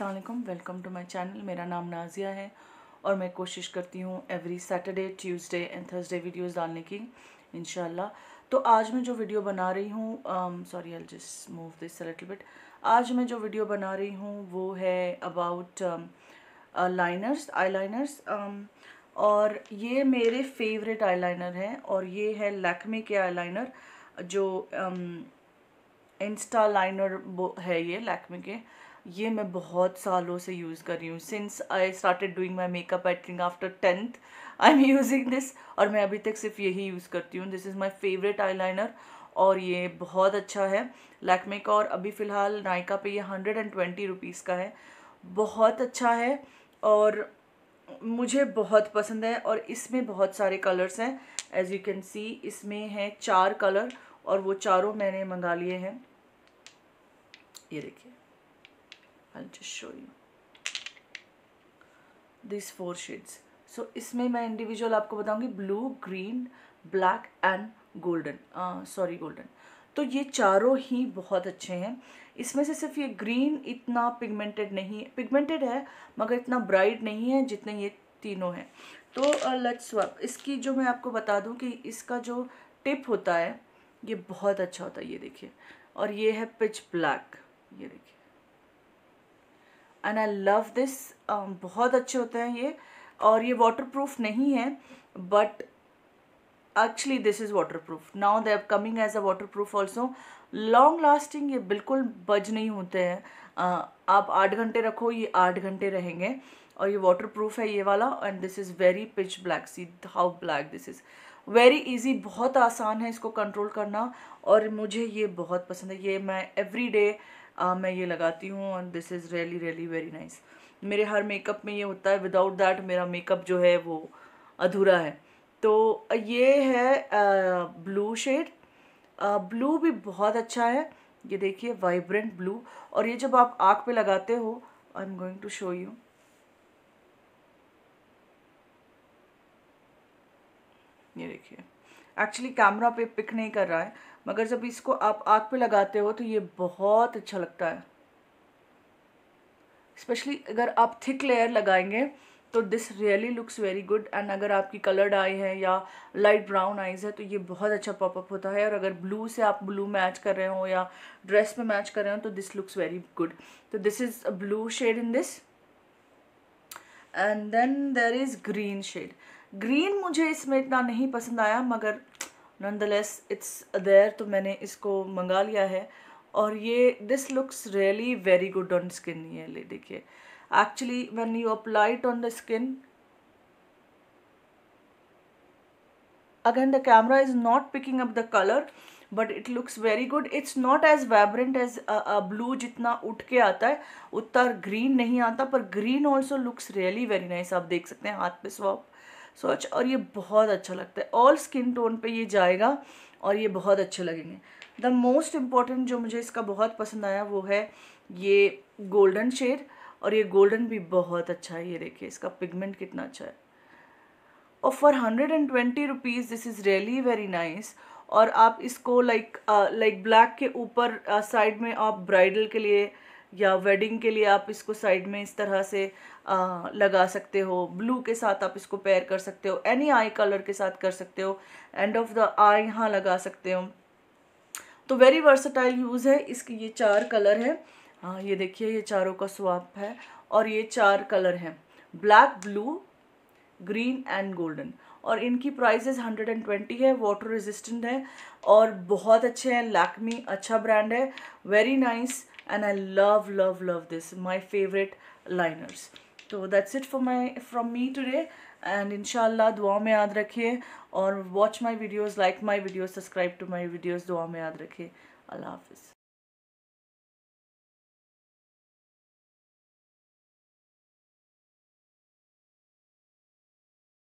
Aslam welcome to my channel मेरा नाम नाजिया है और मैं कोशिश करती हूँ every Saturday Tuesday and Thursday videos डालने की इन तो आज मैं जो वीडियो बना रही हूँ sorry I just move this little bit आज मैं जो वीडियो बना रही हूँ वो है अबाउट लाइनर्स आई लाइनर्स और ये मेरे फेवरेट आई लाइनर हैं और ये है लैक्मे के आई लाइनर जो um, इंस्टा लाइनर है ये लैक्मे के ये मैं बहुत सालों से यूज़ कर रही हूँ since I started doing my makeup I think after tenth I am using this और मैं अभी तक सिर्फ यही यूज़ करती हूँ this is my favourite eye और ये बहुत अच्छा है लैकमे का और अभी फ़िलहाल नायका पे ये हंड्रेड एंड ट्वेंटी रुपीज़ का है बहुत अच्छा है और मुझे बहुत पसंद है और इसमें बहुत सारे कलर्स हैं एज़ यू कैन सी इसमें हैं चार कलर और वो चारों मैंने मंगा लिए हैं ये देखिए I'll just show you these four shades so इसमें मैं इंडिविजुअल आपको बताऊंगी blue green black and golden sorry golden तो ये चारों ही बहुत अच्छे हैं इसमें से सिर्फ ये ग्रीन इतना पिगमेंटेड नहीं है पिगमेंटेड है मगर इतना ब्राइट नहीं है जितने ये तीनों हैं तो लेट्स uh, वर्क इसकी जो मैं आपको बता दूं कि इसका जो टिप होता है ये बहुत अच्छा होता है ये देखिए और ये है पिच ब्लैक ये देखिए एंड आई लव दिस बहुत अच्छे होते हैं ये और ये वाटर प्रूफ नहीं है but actually this is waterproof now they are coming as a waterproof also long lasting ये बिल्कुल बज नहीं होते हैं uh, आप आठ घंटे रखो ये आठ घंटे रहेंगे और ये वाटर प्रूफ है ये वाला and this is very pitch black see how black this is very easy बहुत आसान है इसको कंट्रोल करना और मुझे ये बहुत पसंद है ये मैं एवरी डे uh, मैं ये लगाती हूँ and this is really really very nice मेरे हर मेकअप में ये होता है विदाउट दैट मेरा मेकअप जो है वो अधूरा है तो ये है ब्लू शेड ब्लू भी बहुत अच्छा है ये देखिए वाइब्रेंट ब्लू और ये जब आप आँख पे लगाते हो I am going to show you देखिए एक्चुअली कैमरा पे पिक नहीं कर रहा है मगर जब इसको आप आग पे लगाते हो तो ये बहुत अच्छा लगता है स्पेशली अगर आप थिक लेयर लगाएंगे तो this really looks very good and अगर आपकी कलर्ड आई है या लाइट ब्राउन आइज़ है तो ये बहुत अच्छा पॉपअप होता है और अगर ब्लू से आप ब्लू मैच कर रहे हो या ड्रेस में मैच कर रहे हो तो दिस लुक्स वेरी गुड तो this is a blue shade in this and then there is green shade green मुझे इसमें इतना नहीं पसंद आया मगर द लेस इट्स अदेर तो मैंने इसको मंगा लिया है और ये this looks really very good on skin ये ले देखिए actually when you apply it on the skin again the camera is not picking up the colour but it looks very good it's not as vibrant as blue जितना उठ के आता है उतना green नहीं आता पर green also looks really very nice आप देख सकते हैं हाथ पे स्वॉप सोच और ये बहुत अच्छा लगता है ऑल स्किन टोन पे ये जाएगा और ये बहुत अच्छे लगेंगे द मोस्ट इम्पॉर्टेंट जो मुझे इसका बहुत पसंद आया वो है ये गोल्डन शेड और ये गोल्डन भी बहुत अच्छा है ये देखिए इसका पिगमेंट कितना अच्छा है और for hundred and twenty rupees this is really very nice और आप इसको लाइक लाइक ब्लैक के ऊपर साइड uh, में आप ब्राइडल के लिए या वेडिंग के लिए आप इसको साइड में इस तरह से आ, uh, लगा सकते हो ब्लू के साथ आप इसको पेयर कर सकते हो एनी आई कलर के साथ कर सकते हो एंड ऑफ द आई यहाँ लगा सकते हो तो वेरी वर्सटाइल यूज़ है इसकी ये चार कलर है आ, हाँ, ये देखिए ये चारों का स्वाप है और ये चार कलर हैं black blue green and golden और इनकी हंड्रेड एंड ट्वेंटी है वाटर रेजिस्टेंट है और बहुत अच्छे हैं लैकमी अच्छा ब्रांड है very nice and I love love love this my favourite liners तो that's it for my from me today and इनशाला दुआ में याद रखिए और watch my videos like my videos subscribe to my videos दुआ में याद रखिए अल्लाह हाफिज़